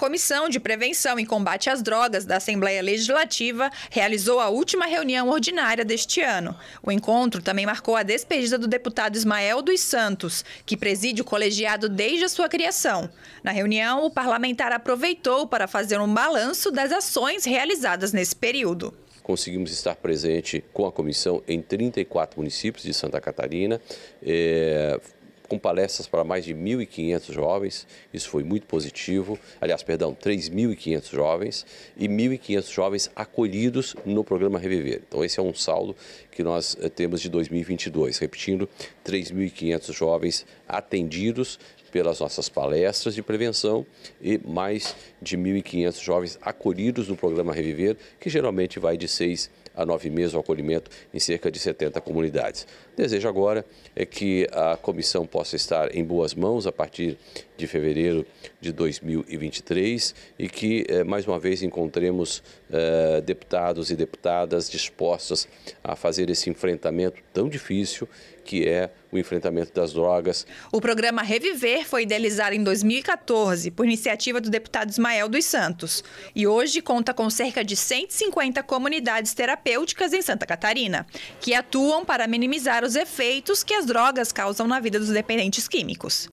Comissão de Prevenção e Combate às Drogas da Assembleia Legislativa realizou a última reunião ordinária deste ano. O encontro também marcou a despedida do deputado Ismael dos Santos, que preside o colegiado desde a sua criação. Na reunião, o parlamentar aproveitou para fazer um balanço das ações realizadas nesse período conseguimos estar presente com a comissão em 34 municípios de Santa Catarina. É, com palestras para mais de 1.500 jovens, isso foi muito positivo, aliás, perdão, 3.500 jovens e 1.500 jovens acolhidos no programa Reviver. Então esse é um saldo que nós eh, temos de 2022, repetindo, 3.500 jovens atendidos pelas nossas palestras de prevenção e mais de 1.500 jovens acolhidos no programa Reviver, que geralmente vai de seis a nove meses o acolhimento em cerca de 70 comunidades. Desejo agora é que a comissão possa estar em boas mãos a partir de fevereiro de 2023 e que, eh, mais uma vez, encontremos eh, deputados e deputadas dispostas a fazer esse enfrentamento tão difícil que é o enfrentamento das drogas. O programa Reviver foi idealizada em 2014 por iniciativa do deputado Ismael dos Santos e hoje conta com cerca de 150 comunidades terapêuticas em Santa Catarina, que atuam para minimizar os efeitos que as drogas causam na vida dos dependentes químicos.